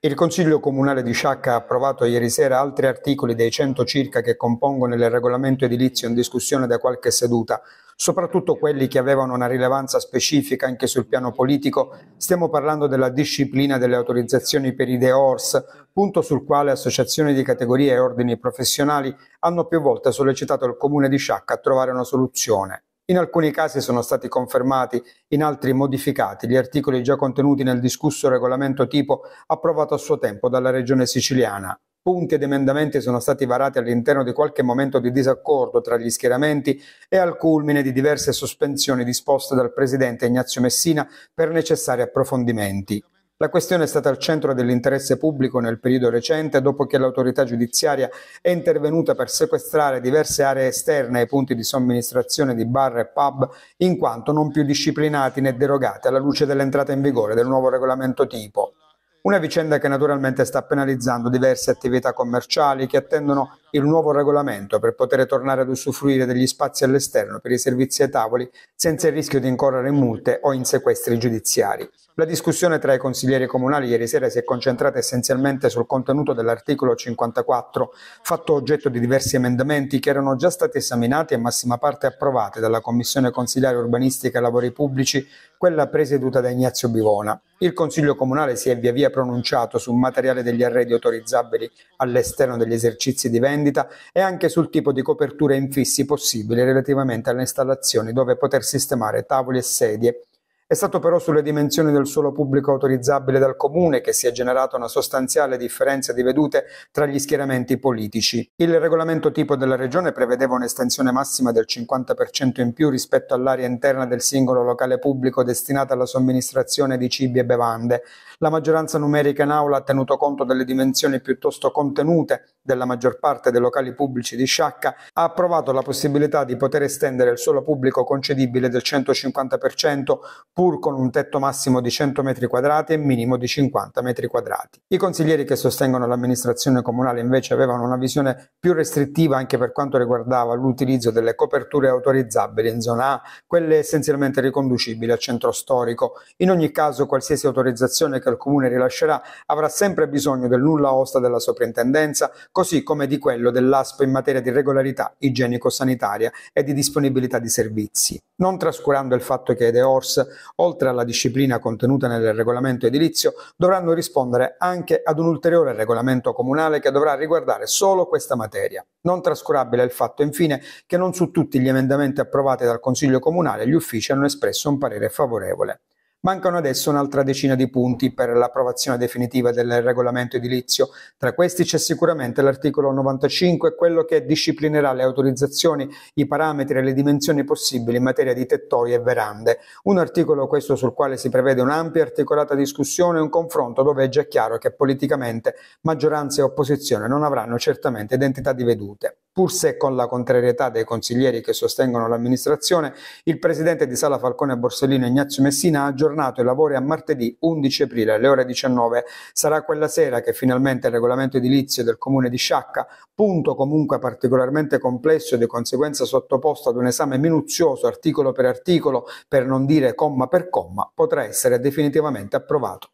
Il Consiglio Comunale di Sciacca ha approvato ieri sera altri articoli dei 100 circa che compongono il regolamento edilizio in discussione da qualche seduta, soprattutto quelli che avevano una rilevanza specifica anche sul piano politico. Stiamo parlando della disciplina delle autorizzazioni per i DEORS, punto sul quale associazioni di categorie e ordini professionali hanno più volte sollecitato il Comune di Sciacca a trovare una soluzione. In alcuni casi sono stati confermati, in altri modificati, gli articoli già contenuti nel discusso regolamento tipo approvato a suo tempo dalla Regione siciliana. Punti ed emendamenti sono stati varati all'interno di qualche momento di disaccordo tra gli schieramenti e al culmine di diverse sospensioni disposte dal Presidente Ignazio Messina per necessari approfondimenti. La questione è stata al centro dell'interesse pubblico nel periodo recente, dopo che l'autorità giudiziaria è intervenuta per sequestrare diverse aree esterne ai punti di somministrazione di bar e pub, in quanto non più disciplinati né derogati alla luce dell'entrata in vigore del nuovo regolamento tipo. Una vicenda che naturalmente sta penalizzando diverse attività commerciali che attendono il nuovo regolamento per poter tornare ad usufruire degli spazi all'esterno per i servizi ai tavoli senza il rischio di incorrere in multe o in sequestri giudiziari. La discussione tra i consiglieri comunali ieri sera si è concentrata essenzialmente sul contenuto dell'articolo 54, fatto oggetto di diversi emendamenti che erano già stati esaminati e massima parte approvati dalla Commissione Consigliare Urbanistica e Lavori Pubblici, quella presieduta da Ignazio Bivona. Il Consiglio Comunale si è via via pronunciato sul materiale degli arredi autorizzabili all'esterno degli esercizi di vendita vendita e anche sul tipo di copertura infissi possibile relativamente alle installazioni dove poter sistemare tavoli e sedie è stato però sulle dimensioni del suolo pubblico autorizzabile dal comune che si è generata una sostanziale differenza di vedute tra gli schieramenti politici. Il regolamento tipo della regione prevedeva un'estensione massima del 50% in più rispetto all'area interna del singolo locale pubblico destinata alla somministrazione di cibi e bevande. La maggioranza numerica in aula ha tenuto conto delle dimensioni piuttosto contenute della maggior parte dei locali pubblici di Sciacca, ha approvato la possibilità di poter estendere il suolo pubblico concedibile del 150% pur con un tetto massimo di 100 m2 e minimo di 50 m2. I consiglieri che sostengono l'amministrazione comunale invece avevano una visione più restrittiva anche per quanto riguardava l'utilizzo delle coperture autorizzabili in zona A, quelle essenzialmente riconducibili al centro storico. In ogni caso qualsiasi autorizzazione che il comune rilascerà avrà sempre bisogno del nulla osta della soprintendenza, così come di quello dell'ASPO in materia di regolarità igienico-sanitaria e di disponibilità di servizi. Non trascurando il fatto che Edeors oltre alla disciplina contenuta nel regolamento edilizio, dovranno rispondere anche ad un ulteriore regolamento comunale che dovrà riguardare solo questa materia. Non trascurabile il fatto, infine, che non su tutti gli emendamenti approvati dal Consiglio Comunale gli uffici hanno espresso un parere favorevole. Mancano adesso un'altra decina di punti per l'approvazione definitiva del regolamento edilizio. Tra questi c'è sicuramente l'articolo 95, quello che disciplinerà le autorizzazioni, i parametri e le dimensioni possibili in materia di tettoie e verande. Un articolo questo sul quale si prevede un'ampia e articolata discussione e un confronto dove è già chiaro che politicamente maggioranza e opposizione non avranno certamente identità di vedute pur se con la contrarietà dei consiglieri che sostengono l'amministrazione, il presidente di Sala Falcone Borsellino Ignazio Messina ha aggiornato i lavori a martedì 11 aprile alle ore 19. Sarà quella sera che finalmente il regolamento edilizio del comune di Sciacca, punto comunque particolarmente complesso e di conseguenza sottoposto ad un esame minuzioso articolo per articolo, per non dire comma per comma, potrà essere definitivamente approvato.